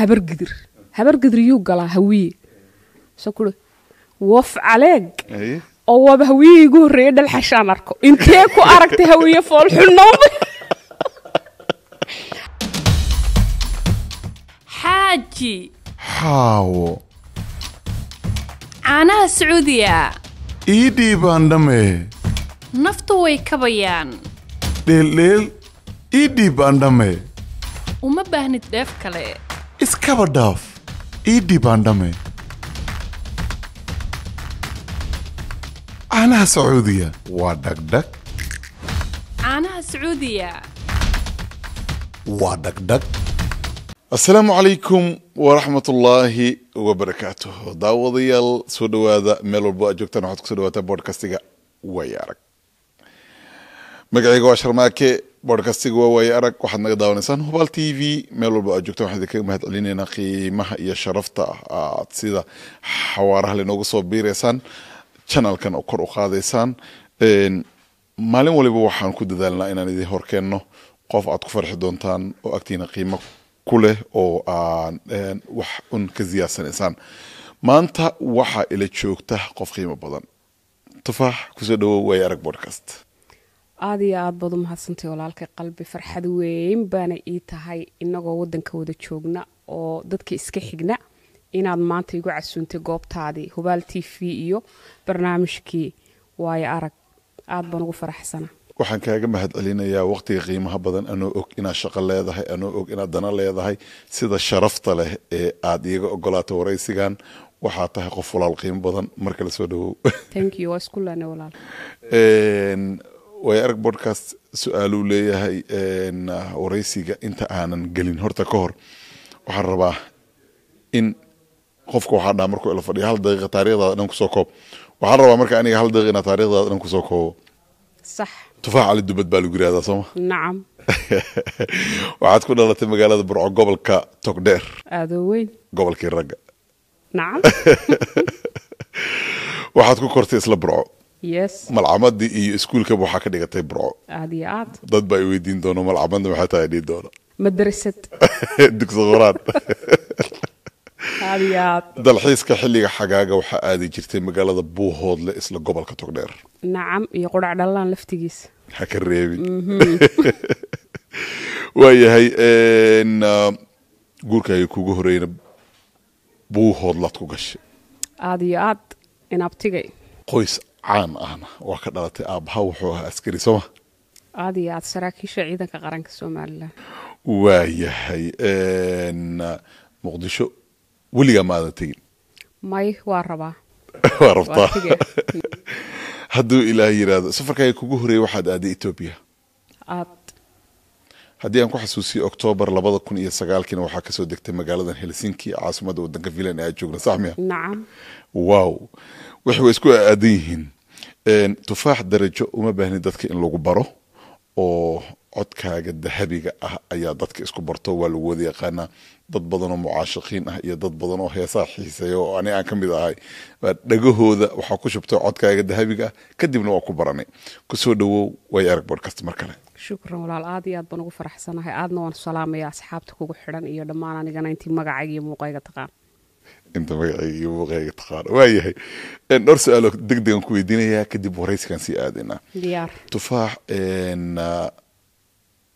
habargidir habargidir yuu galaa hawiye u woof caleeg oo waaba hawiye igu horreeye dhalxashaan arko intee ku aragtay hawiye foolxunow xaaji xaawo caanaha sacuudiya ii dhiibaandhame naftu way kabayaan dheeldheel ii dhiibaandhame uma baahnid dheef kale iskaba dhaaf ii dhibaandhame caanaha sacuudiya waa dhagdhag caanaha sacuudiya waa dhagdhag assalaamu calaykum waraxmatullaahi wabarakaatuh daawadayaal soo dhowaada meel walbo aad joogtaan waxaad kusoo dhawaataa boodkastiga way arag magacayga waa sharmaake boodkastigu waa waaye arag waxaad naga daawanaysaan hubaal t v meel walba aad joogtaan waxaan idinkaga mahad qiimaha iyo sharafta aad sida xawaaraha linoogu soo biireysaan janalkan oo kor u qaadaysaan maalin waliba waxaan ku dadaalnaa inaan idin horkeenno qof aad ku farxi doontaan oo agtiina qiimo ku leh oo aan wax un ka siyaasanaysaan maanta waxaa ila joogta qof qiimo badan tufaax kusoo dhawow waaye arag boodcast aada iyo aada baad u mahadsantay walaalkay qalbi farxad weyn baana ii tahay inagoo waddanka wada joogna oo dadka iska xigna inaad maanta igu casuuntay goobtaadii hubaal t v iyo barnaamijkii waayo arag aad baan ugu faraxsana waxaan kaaga mahad celinayaa waqtiga qiimaha badan anoo og inaad shaqo leedahay anoo og inaad dana leedahay sida sharafta leh ee aad iiga ogolaato waraysigan waxaa tahay qof walaal qiimo badan markala soo dhawow wayarag bodcast su-aaluu leeyahay wareysiga inta aanan gelin horta ka hor waxaan rabaa in qofka waxaa dhaha markuu ila fadhiyo hal daqiiqa taarikhdaada dhan kusoo koob waxaan rabaa marka aniga hal daqiiqa inaa taarikhdaada dhan kusoo koobo sax tufaax cali dubad baa lagu yirahdaa sooma nacam waxaad ku dhalatay magaalada burco gobolka togdheer aadoo weyn gobolkii ragga nacam waxaad ku kortay isla burco malcamadii iyo iskuulkaba waxaa ka dhigatay burco dad baa i doono malcamadna maxaa tahay dhihi doono madrasad dugsi qoraad dalxiiska xilliga xagaaga waxaa aadi jirtay magaalada buuhoodle isla gobolka togdheer nacam iyo qudhac dhallaan laftigiisa ha ka reebin mhm. waayahay ah, guurkaaga kuugu horeyna buuhoodlaad ku gashay aad iyo aad inabtigay qoys caan ahna waa ka dhalatay aabbaha wuxuu ahaa askari sooma aad iyo aad saraakiisha ciidanka qaranka somalilan waa muqdisho weligaa maadan tegin may waa rabaa waa rabtaa hadduu ilaah yiraahdo safarkaaga kugu horeeyey waxaad aaday etoobiya haddii aan ku xasuusiyo oktoobar labada kun iyo sagaalkiina waxaa kasoo degtay magaaladan helsinki caasimada wadanka finland aad joogna sax miya nacam wow waxay way isku aadan yihiin tufaax darajo uma baahnin dadka in lagu baro oo codkaaga dahabiga ah ayaa dadka isku barto waa lagu wada yaqaanaa dad badanoo mucaashiqiin ah iyo dad badan oo heesaa xiiseeya oo ani aan ka mid ahay dhagahooda waxaa ku shubtay codkaaga dahabiga ah kadibna waa ku baranay kusoo dhawow way arag bodkast mar kale shukran walaal aad iyo aad baan ugu faraxsanahay aadna waan salaamaya asxaabta kugu xidan iyo dhammaan anigana intii magacayga iyo muuqayga taqaan inta magacayga iyo muuqayga taqaan waayahay dhowr su-aalo deg ku weydiinayaa kadib waraysikan sii aadayna diyaar tufaax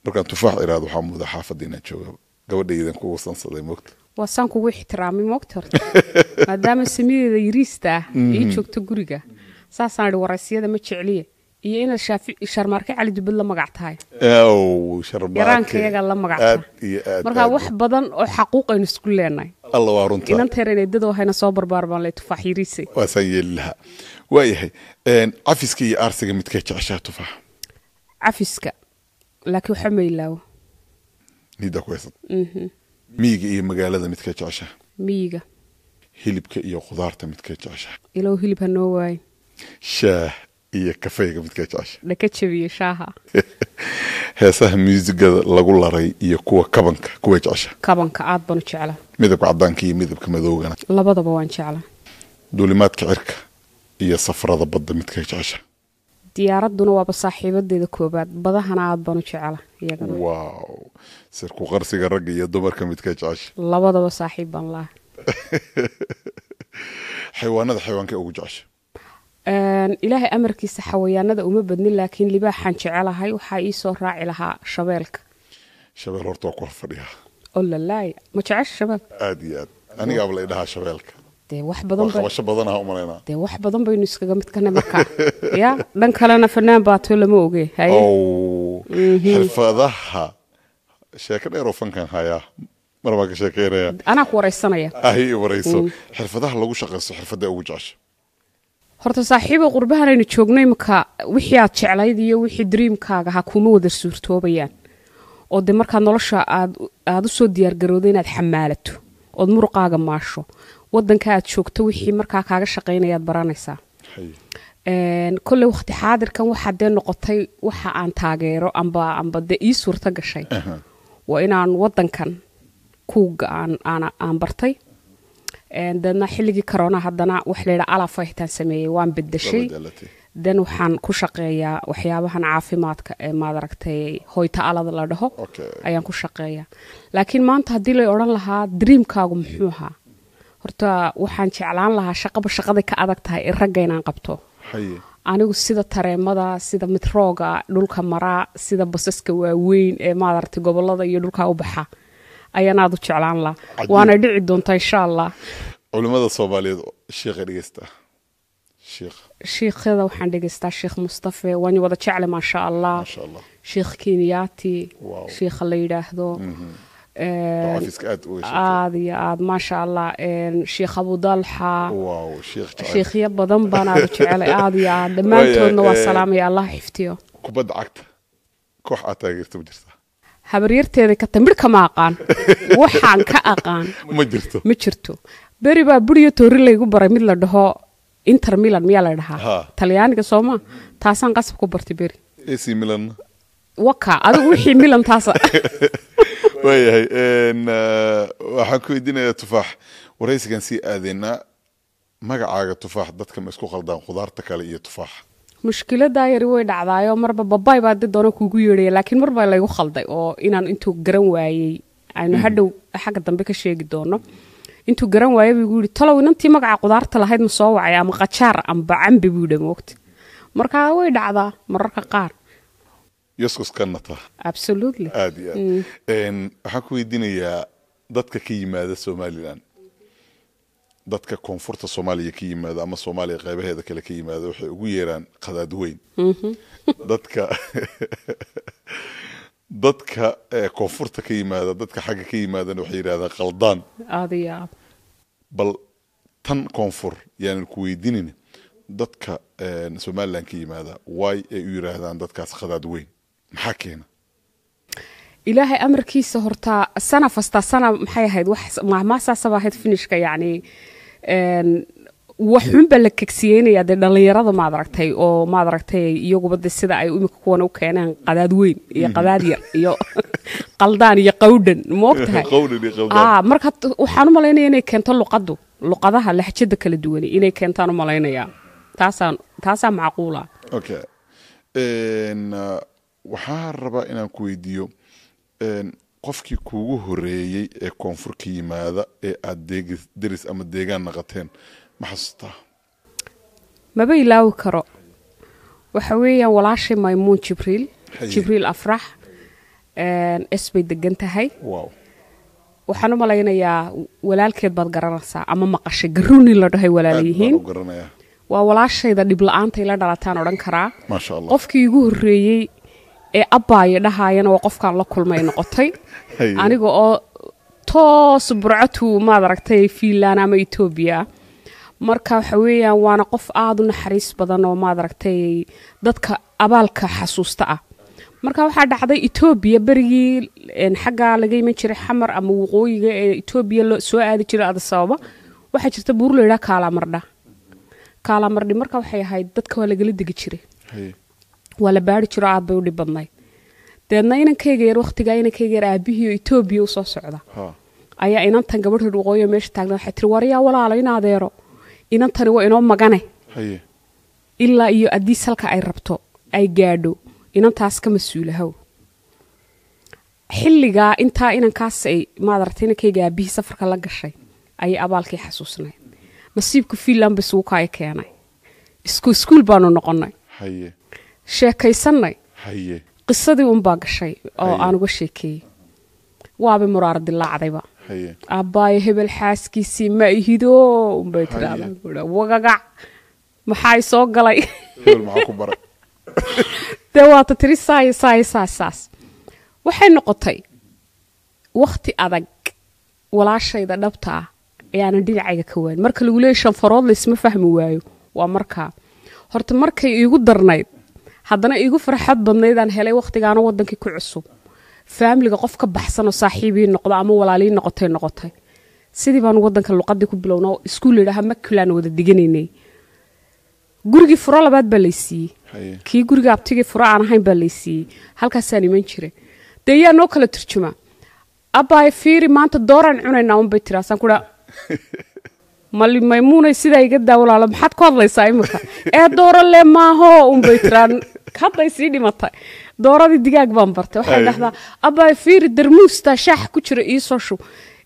markaan tufaax iraado waxaa muuda xaafadda inaan jooga gabadhaydan ku wasansaday moogta waa saan kugu ixtiraamay moogta maadaama samideeda yiriista ah ii mhm. joogto guriga saasaan idhi waraysiyada ma jecliye iyo inaad sharmaarke cali dubad la magac tahay yaraankayagaa la magac wax badan oo xaquuq aynu isku leenahay inanteerana dadoo hayna soo barbaar baan le tufaax yiriisay waasaan yeeli lahaa waayahay cafiska iyo aarsiga midkay jeceshaha tufaaxa cafiska laakiin waxaa maylaawo niiddaa ku mhm. miyiga iyo magaalada midkee jeceshaha miyiga hilibka iyo khudaarta midkee jeceshaha ilow hilib ha noo waaye shaah iyo kafeyga midkee jecesha dhaka jabiye shaaha heesaha muusigada lagu laray iyo kuwa kabanka kuway jecesha kabanka aad baan u jeclaa midabka caddaanka iyo midabka madoogana labadaba waan jeclaa duulimaadka cirka iyo safrada badda midkee jecesha diyaaraduna waaba saaxiibadeeda koobaad badahana aada baanu jecela iyaganawaaw sirku qarsiga ragga iyo dumarka midka jecesha labadaba saaxiib baan laha xayawaanada xayawaanka ugu jecesha ilaahay amarkiisa xawayaanada uma badnin laakiin libaaxaan jecelahay waxaa ii soo raaci lahaa shabeelka shabeel horta waa ku horfadhiyaa olalaay ma jecesha shabeelka aada iyo aad anigaaba la idhahaa shabeelka de wax badanbadande wax badan baynu iskaga midkana marka ya dhan kalena fanaan baato lama oge mhm. xirfadaha sheeko dheeroo fankan hayaa marmaa ka sheekeynaya anaa ku wareysanaya ahi wareyso mhm. xirfadaha lagu shaqeysto xirfadda ugu jecesha horta saaxiibo qurbahanaynu joogno imika wixii aad jeclayd iyo wixii dreamkaaga ha kuma wada suurtoobayaan oo de markaa nolosha aad u soo diyaargarowda inaad xamaalato ood muruqaaga maasho wadanka aad joogto wixii markaa kaaga shaqaynayaad baranaysaa kole waqti xaadirkan waxaa dee noqotay waxa aan taageero amba amba dee ii suurto gashay waa inaan wadankan kuuga aan bartay daedna xilligii karoona haddana wax laydhaa alafayhtaan sameeyey waan bedashay den waxaan ku shaqeeyaa waxyaabahan caafimaadka ee maad aragtay hoyta-alada la dhaho ayaan ku shaqeeyaa laakiin maanta haddii lay odhan lahaa dreamkaagu muxuu ahaa horta waxaan jeclaan lahaa shaqaba shaqaday ka adag tahay ee inaan qabto anigu sida tareemada sida mitrooga dhulka maraa sida basaska waaweyn ee maad aragtay gobolada iyo dhulkaa u baxa ayaan aad u jeclaan lahaa waanay dhici doontaa insha allah culimada soomaaliyeed sheekha dhegeysta shiikyada waxaan dhegeystaa sheikh mustafe waan wada jecle maasha allah sheikh kinyaati shiikha la yidhaahdo aad iyo aad maasha allah sheikh abudalxa shiikhyo badan baan aada jecelay aad iyo aad dhammaantoodna waa salaamaya allah xifdiyo kubadda cagta koox aad taageerta ma jirtaa habaryarteeda kata midhka ma aqaan waxaan ka aqaan ma jirto ma jirto beri baa buriyo toori laygu baray mid la dhaho inter milan miyaa la dhahaa talyaaniga sooma taasaan qasab ku bartay beri milan waka adigu wixii milan taasa waayahay eh, waxaan ku weydiinayaa tufaax waraysigan sii aadeyna magacaaga tufaax dadka ma isku qaldaan khudaarta kale iyo tufaaxa mushkiladaa yari way dhacdaayoo marba babay baa dad doona kuugu yeedhaya laakiin mar laygu khalday oo inaan intuu garan waayey aynu mm. hadhow xagga dambe ka sheegi doono intuu garan waaya buu yidhi talow inantii magaca qudaarta lahayd ma soo wacay ama qajaar amba cambi buu yidhi moogta markaa way dhacdaa mararka qaar yoskuskanata absolutely mm. waxaan ku weydiinayaa dadka ka yimaada somalilan dadka koonfurta soomaaliya ka yimaada ama soomaaliya qaybaheeda kale ka yimaada waxay ugu yeeraan qadaad weyn mm-hmm. dadka dadka koonfurta ka yimaada dadka xagga ka yimaadana waxay yidhahdaan khaldaan bal tan koonfur yaanan ku weydiinin dadka somalilan ka yimaada way ay u yidhaahdaan dadkaas khadaad weyn maxaa keena ilaahay amarkiisa hortaa sana fasta sana maxay ahayd wax mahmaasaasaba ahayd finishka yacni waxxunbaa la kegsiyeynaya dee dhallinyarada maad aragtay oo maad aragtay iyaguba de sida ay imika kuwana u keenaan qadaad weyn iyo mm. qadaad yar iyo qaldaan iyo qawdhan maogtahay marka waxaan u malaynaya inay keento luqaddu luqadaha laxjada kala duwani inay keentaan umalaynaya taasaan taasaa macquula okay waxaa rabaa inaan ku weydiiyo qofkii kuugu horeeyey ee koonfurka yimaada ee aad deris ama deegaan naqateen ma maba ilaawi karo waxa weeyaan walaashay maymuun jibriil jibriil afrax es bay degan tahay waxaan u malaynayaa walaalkeed baad garanaysaa ama maqashay garuuni la dhahay walaalayihiin waa walaashayda dhibla-aantaay la dhalataan odhan karaa qofkii igu horreeyey ee abbaaya dhahaayana waa qofkaan la kulmay noqotay aniga oo toos burcatu maad aragtay fiinland ama etoobiya marka waxa weeyaan waana qof aada u naxariis badan oo maad aragtay dadka abaalka xasuusta ah marka waxaa dhacday etoobiya berigii xaggaa laga iman jiray xamar ama waqooyiga ee etoobiya soo aadi jiray ada waxaa jirta buur layidhaa kaalamardha kaalamardhi marka waxay ahayd dadka waa lagala degi jiray waa la baari jiro aad bay u dhib badnayd deedna inankayga yar wakhtigaa inankayga yar aabihii oo etoobiya usoo socda ayaa inantan gabadh waqooyiga meesha taagna waxay tiri waryaa walaala in inantani waa inoo magane ilaa iyo haddii salka ay rabto ay gaadho inantaas ka mas-uulahow xilligaa intaa inankaas ay maadaragta inankayga aabihii safarka la gashay ayay abaalkii xasuusnayd nasiibku fiinland bay suuka ay keenay iskuul baanu noqonnay sheekaysannay qisadii unbaa gashay oo aan uga sheekeeyey waaba muraaro dilaacdayba aabbayo hebel xaaskiisii ma ihido unbay tidhaahdaa wagagac maxaa soo galay dee waata tiri saaya saaya saas saas waxay noqotay wakhti adag walaashayda dhabta ah ayaanan dhinacayga ka waanin marka lagu leeyay shanfarood laysma fahmi waayo waa markaa horta markay iigu darnayd haddana iigu farxad badnaydaan helay wakhtigaana waddankii ku cusub faamiliga qof ka baxsanoo saaxiibii noqdo ama walaalii noqotay noqotay sidii baanu wadanka luqadii ku bilowna oo iskuul ladhaha makulaan wada deganaynay gurigii furo labaad baa laysiiyey kii guriga abtigii furo aan ahayn baa laysiiyey halkaasaan iman jiray dee yaa noo kala turjumaa abbaay fiiri maanta dooraan cunaynaa unbay tiri asaan kuha mali maymuunay sidaa iga daawalaalo maxaad ku hadlaysaa imika ee doorale maaho unbay tiraan hadday sii dhimatay dooradii digaag baan bartay waxay dhahdaa abaa fiiri darmuusta shaax ku jira iisoo shub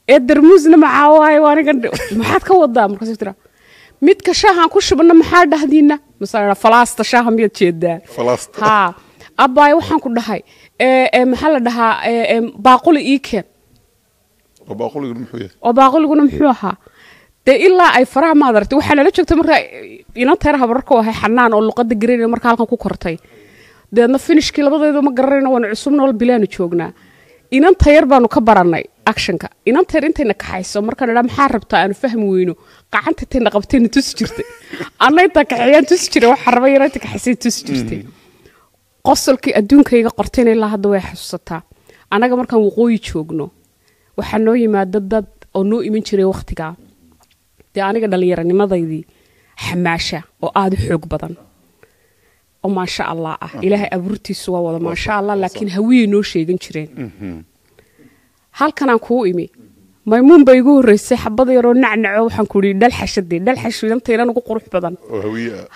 ee darmuusna maxaa waaye waanigan maxaad ka wadaa markaasuu tira midka shaahaan ku shubana maxaa dhahdiina masaa falaasta shaaha miyaad jeedaa haa abbaay waxaan ku dhahay maxaa la dhahaa baaquli ii keen oo baaquliguuna muxuu ahaa dee ilaa ay faraha maad aragtay waxaa lala joogtay markaa inan tayra ahay xanaan oo luqada garanayn markaa halkan ku kortay دهنا فينش كلا بده ده ما قررنا ونعصمنا والبلان وشوقنا إنن تغير بانو كبرناي أكشنكا إنن تغير إنت إنك حاسة مركنا لام حرب تا أنا فهم وينو قعدت إنت نقبتين تسجرت أنا إنت كعيان تسجر وحرب يا ريتك حسيت تسجرت قصلك أدون كي قرتين الله هذا وحصتها أنا جمركنا وقوي شوقنا وحنوي ما ضد أو نو يمين شري وقتك ده أنا قدر ليرني ما ضيدي حماشة وآد حق بدن oo oh, maasha allah ah mm-hmm. ilaahay abuurtiisu waa wada maasha allah laakiin hawiyey noo sheegan jireen mm-hmm. halkanaan kuu imi maymuun ba igu horreysay xabada yaroo nacnaco waxaan ku idhi dhalxashadii dhalxashidantaynan ugu qurux badan oh,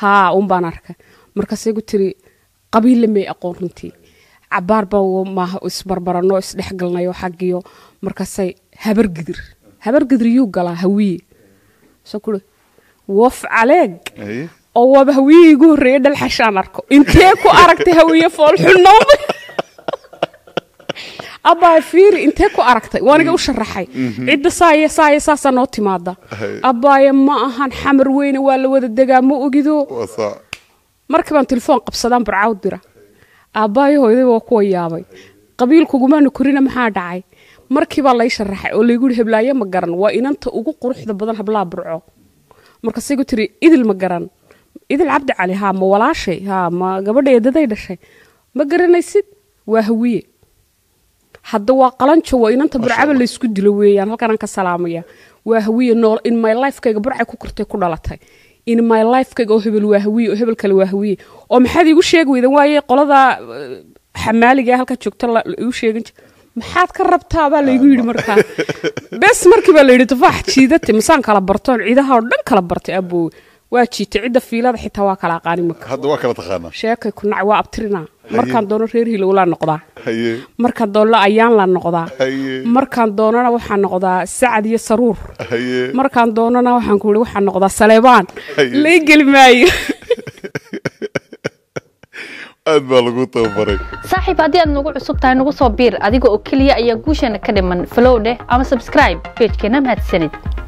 haa un baan arka markaasay tiri qabiilla may aqoon runtii cabaar maaha isbarbarano isdhexgalnayo xaggiyo markaasay habar gidir yuu galaa hawiye soo kuhi wof caleeg oo waaba haweeyey igu horreeye dhalxashaan arko intee ku aragtay haweeye foolxunnooda abbaa fiiri intee ku aragtay waaniga u sharaxay mhm. cidda saaya saaya saasaa noo timaada abbaaya ma ahan xamar weyne waa la wada degaa ma ogido markii baan telefoon qabsadaan barcawd dira aabbaaya hooyday waa kuwa yaabay qabiilkugumaana korina maxaa dhacay markii lay sharaxay oo laygu yihi heblaaye ma garan waa inanta ugu quruxda badan hablaha burco markaasaygu tiri idil ma garan idil cabdi cali haa ma walaashay haa ma gabadheedaday dhashay ma garanaysid waa hawiye hadda waa qalanjo waa inanta burcaba laysku dilo weeyaan halkanaan ka salaamaya waa hawiye nool in my lifekayga burcay ku kortay ku dhalatay in my lifekayga oo hebel waa hawiye oo hebel kale waa hawiye oo maxaad iigu sheegi weydan waaye qolada xamaaliga halkaa joogta igu sheegin maxaad ka rabtaa baa laygu yidhi markaa bes markii baa la yidhi tufaax jiidate masaan kala bartoon ciidaha oo dhan kala bartay aboowe waa jiita cidda fiilada xitaa waa kala aqaani marsheekay ku nac waa abtirina markaan doono reer hilowlaa noqdaa markaan doono ayaan laa noqdaa markaan doonona waxaa noqdaa sacad iyo saruur markaan doonona waxaan ku i waxaa noqdaa saleebaan la i geli maayo aad baa lagu tababaray saaxiib haddii aad nagu cusub tahay nagu soo biir adiga oo keliya ayaa guusheena ka dhiman follow dheh ama sabscribe bejkeena mahadsanid